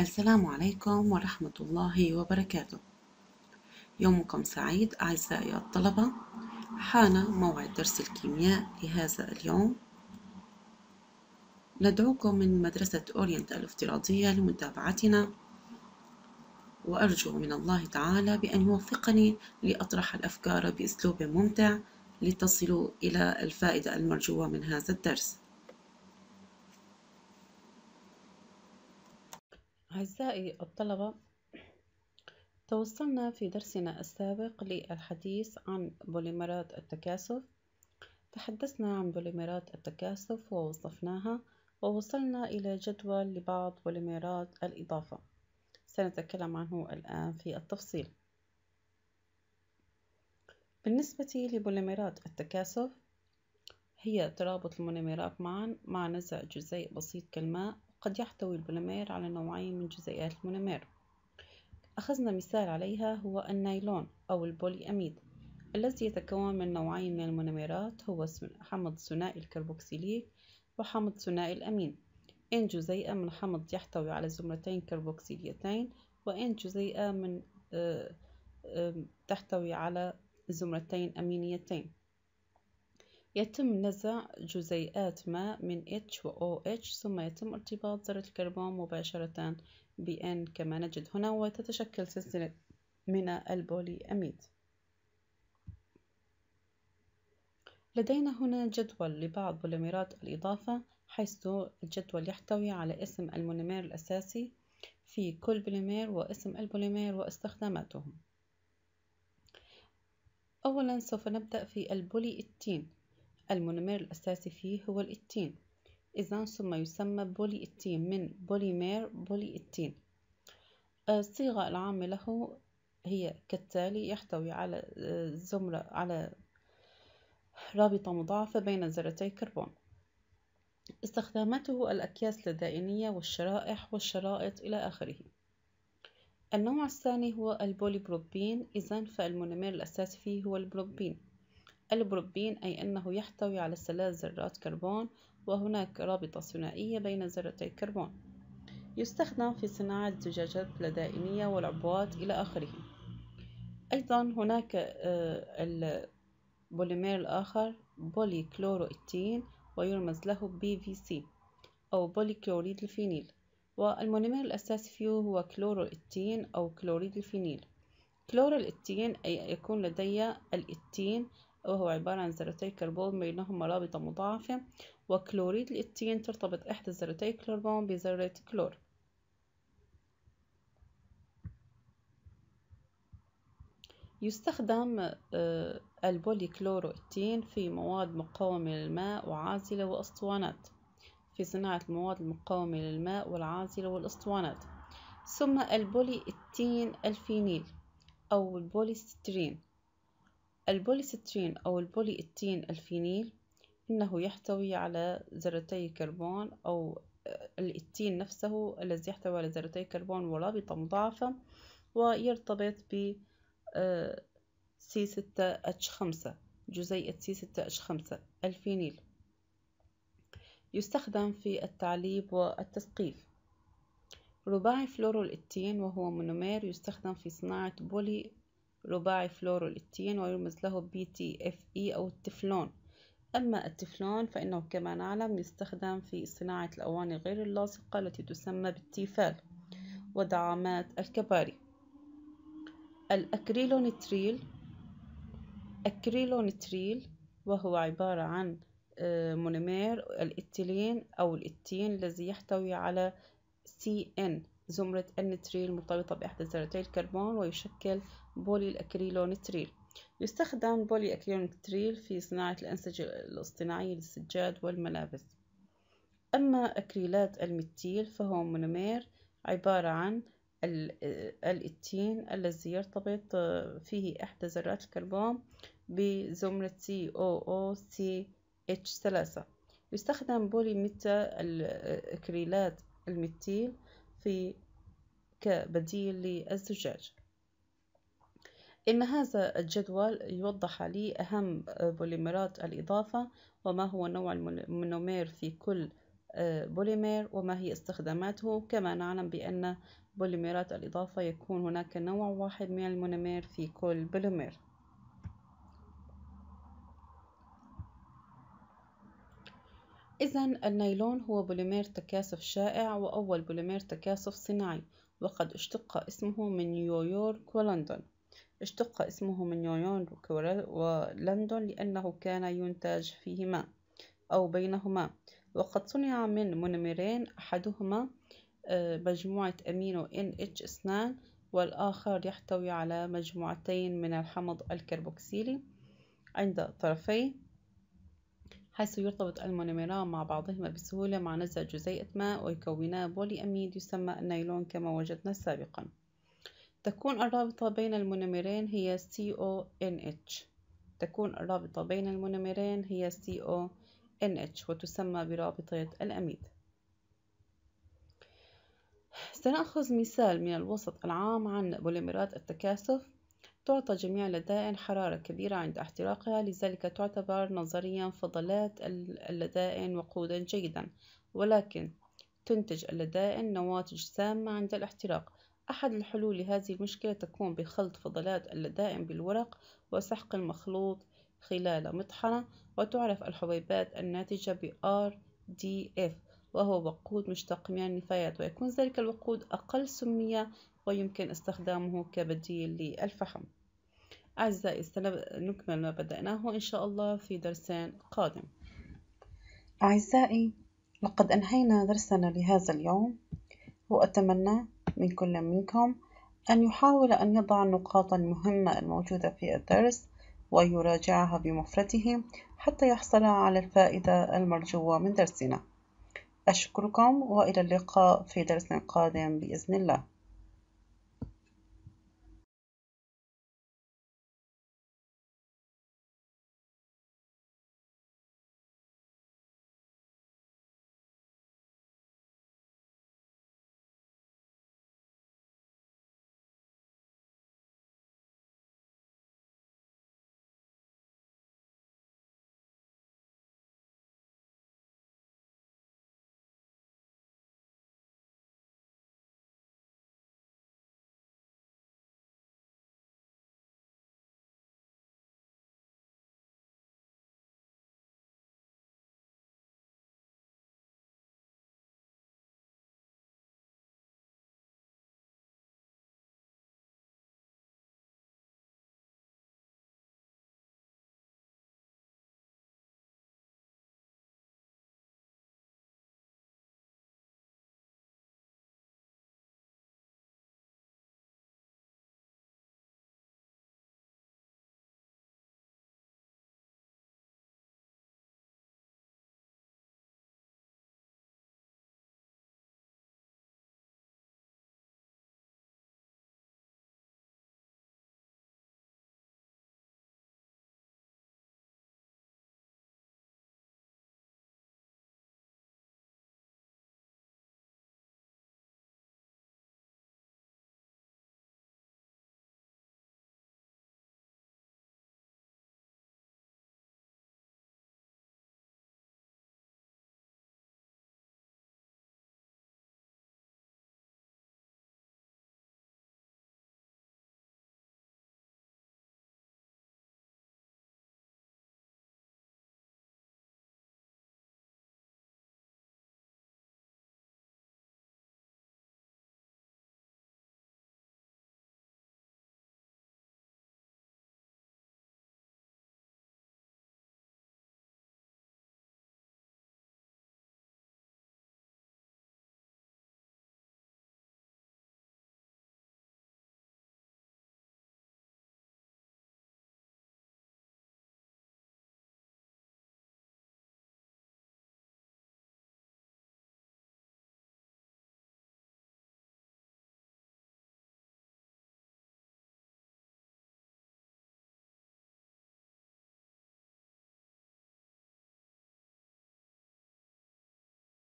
السلام عليكم ورحمة الله وبركاته يومكم سعيد أعزائي الطلبة حان موعد درس الكيمياء لهذا اليوم ندعوكم من مدرسة أورينت الافتراضية لمتابعتنا وأرجو من الله تعالى بأن يوفقني لأطرح الأفكار بأسلوب ممتع لتصلوا إلى الفائدة المرجوة من هذا الدرس أعزائي الطلبة توصلنا في درسنا السابق للحديث عن بوليمرات التكاثف تحدثنا عن بوليمرات التكاثف ووصفناها ووصلنا إلى جدول لبعض بوليمرات الإضافة سنتكلم عنه الآن في التفصيل بالنسبة لبوليمرات التكاثف هي ترابط المونومرات معا مع نزع جزيء بسيط كالماء قد يحتوي البوليمير على نوعين من جزيئات المونومير أخذنا مثال عليها هو النايلون أو البولي أميد الذي يتكون من نوعين من المونوميرات هو حمض ثنائي الكربوكسيليك وحمض ثنائي الأمين إن جزيئة من حمض يحتوي على زمرتين كربوكسيليتين وإن جزيئة من آه، تحتوي على زمرتين أمينيتين يتم نزع جزيئات ماء من H و OH ثم يتم ارتباط ذرة الكربون مباشرة ب N كما نجد هنا وتتشكل سلسلة من البولي أميد لدينا هنا جدول لبعض بوليمرات الإضافة حيث الجدول يحتوي على اسم المونومير الأساسي في كل بوليمير واسم البوليمير واستخداماته أولا سوف نبدأ في البولي التين المونومير الأساسي فيه هو الإتين إذا ثم يسمى بولي إتين من بوليمير بولي إتين آه، الصيغة العامة له هي كالتالي يحتوي على آه، زمرة على رابطة مضاعفة بين ذرتي كربون استخدامته الأكياس الدائنية والشرائح والشرائط إلى آخره النوع الثاني هو البوليبروبين إذا فالمونومير الأساسي فيه هو البروبين البروبين أي أنه يحتوي على ثلاث ذرات كربون وهناك رابطة ثنائية بين ذرتي الكربون يستخدم في صناعة زجاجات لدائنية والعبوات إلى آخره أيضا هناك آه، البوليمير الآخر بولي كلورو التين ويرمز له بي في سي أو بولي كلوريد الفينيل والمونيمير الأساسي فيه هو كلورو التين أو كلوريد الفينيل كلورو الإتين أي يكون لدي الإتين وهو عبارة عن ذرتي كربون بينهما رابطة مضاعفة وكلوريد الإتين ترتبط إحدى ذرتي كربون بذرة كلور يستخدم آه، البوليكلوروإتين في مواد مقاومة للماء وعازلة وأسطوانات في صناعة المواد المقاومة للماء والعازلة والأسطوانات ثم البوليإتين الفينيل أو البوليسترين البوليسترين أو البوليإتين الفينيل إنه يحتوي على ذرتي كربون أو آه، الإتين نفسه الذي يحتوي على ذرتي كربون ورابطة مضاعفة ويرتبط ب آه، C6H5 جزيئة C6H5 الفينيل يستخدم في التعليب والتسقيف رباعي فلورو الإتين وهو مونومير يستخدم في صناعة بولي رباعي فلوروليتين ويرمز له بي تي اف اي أو التفلون أما التفلون فإنه كما نعلم يستخدم في صناعة الأواني غير اللاصقة التي تسمى بالتيفال ودعامات الكباري الأكريلونيتريل أكريلونيتريل وهو عبارة عن آه، مونيمير الإتيلين أو الإتين الذي يحتوي على سي إن زمرة النتريل مرتبطة بإحدى ذرتي الكربون ويشكل بولي الأكريلونتريل يستخدم بولي أكريلونتريل في صناعة الأنسجة الاصطناعية للسجاد والملابس أما أكريلات المتيل فهو مونومير عبارة عن الإتين الذي يرتبط فيه إحدى ذرات الكربون بزمرة COOCH3 يستخدم بولي ميتا الأكريلات المتيل في كبديل للزجاج إن هذا الجدول يوضح لي أهم بوليمرات الإضافة وما هو نوع المونومير في كل آه، بوليمير وما هي استخداماته كما نعلم بأن بوليمرات الإضافة يكون هناك نوع واحد من المونومير في كل بوليمير إذا النيلون هو بوليمير تكاثف شائع وأول بوليمير تكاثف صناعي وقد اشتق اسمه من نيويورك ولندن اشتق اسمه من نيويورك ولندن لأنه كان ينتج فيهما أو بينهما وقد صنع من مونوميرين أحدهما آه، مجموعة أمينو NH2 والآخر يحتوي على مجموعتين من الحمض الكربوكسيلي عند طرفيه حيث يرتبط المونوميران مع بعضهما بسهولة مع نزع جزيئة ماء ويكونا بولي أميد يسمى النيلون كما وجدنا سابقا تكون الرابطة بين المونوميرين هي CONH تكون الرابطة بين المونوميرين هي CONH وتسمى برابطة الأميد سنأخذ مثال من الوسط العام عن بوليمرات التكاثف تعطى جميع اللدائن حرارة كبيرة عند احتراقها لذلك تعتبر نظريا فضلات اللدائن وقودا جيدا ولكن تنتج اللدائن نواتج سامة عند الاحتراق أحد الحلول لهذه المشكلة تكون بخلط فضلات اللدائن بالورق وسحق المخلوط خلال مطحنة وتعرف الحبيبات الناتجة بـ RDF وهو وقود مشتق من النفايات ويكون ذلك الوقود أقل سمية ويمكن استخدامه كبديل للفحم أعزائي سنكمل ما بدأناه إن شاء الله في درس قادم أعزائي لقد أنهينا درسنا لهذا اليوم وأتمنى من كل منكم أن يحاول أن يضع النقاط المهمة الموجودة في الدرس ويراجعها بمفرده حتى يحصل على الفائدة المرجوة من درسنا أشكركم وإلى اللقاء في درس قادم بإذن الله